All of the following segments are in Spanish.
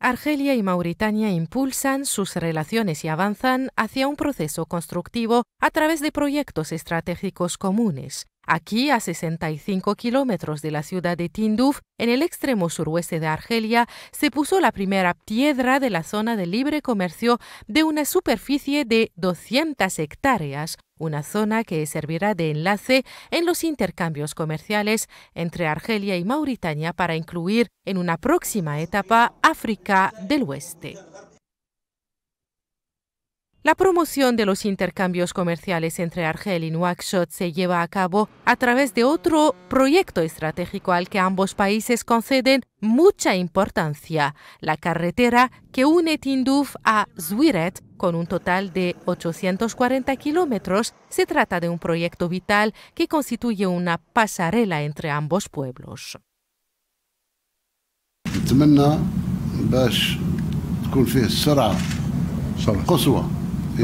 Argelia y Mauritania impulsan sus relaciones y avanzan hacia un proceso constructivo a través de proyectos estratégicos comunes, Aquí, a 65 kilómetros de la ciudad de Tinduf, en el extremo suroeste de Argelia, se puso la primera piedra de la zona de libre comercio de una superficie de 200 hectáreas, una zona que servirá de enlace en los intercambios comerciales entre Argelia y Mauritania para incluir en una próxima etapa África del Oeste. La promoción de los intercambios comerciales entre Argel y Nuakchot se lleva a cabo a través de otro proyecto estratégico al que ambos países conceden mucha importancia, la carretera que une Tindouf a Zwiret con un total de 840 kilómetros. Se trata de un proyecto vital que constituye una pasarela entre ambos pueblos.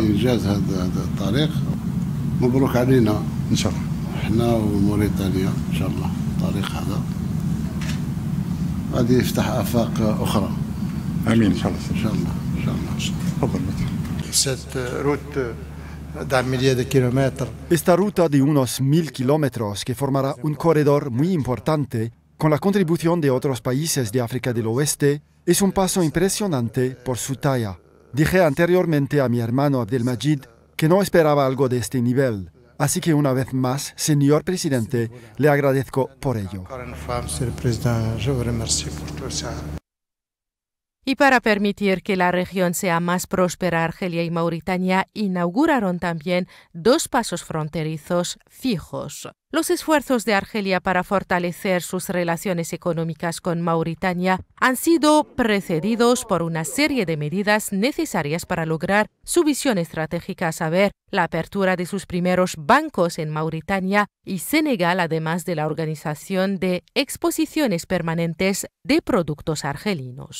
انجاز هذا الطريق مبروك علينا ان شاء الله حنا وموريتانيا ان شاء الله الطريق هذا غادي يفتح افاق اخرى امين ان شاء الله ان شاء الله ان شاء الله تفضل Cette route Esta ruta de unos mil kilómetros que formará un corredor muy importante con la contribución de otros países de África del Oeste es un paso impresionante por su talla. Dije anteriormente a mi hermano Abdelmajid que no esperaba algo de este nivel. Así que una vez más, señor presidente, le agradezco por ello. Y para permitir que la región sea más próspera, Argelia y Mauritania inauguraron también dos pasos fronterizos fijos. Los esfuerzos de Argelia para fortalecer sus relaciones económicas con Mauritania han sido precedidos por una serie de medidas necesarias para lograr su visión estratégica, a saber, la apertura de sus primeros bancos en Mauritania y Senegal, además de la organización de exposiciones permanentes de productos argelinos.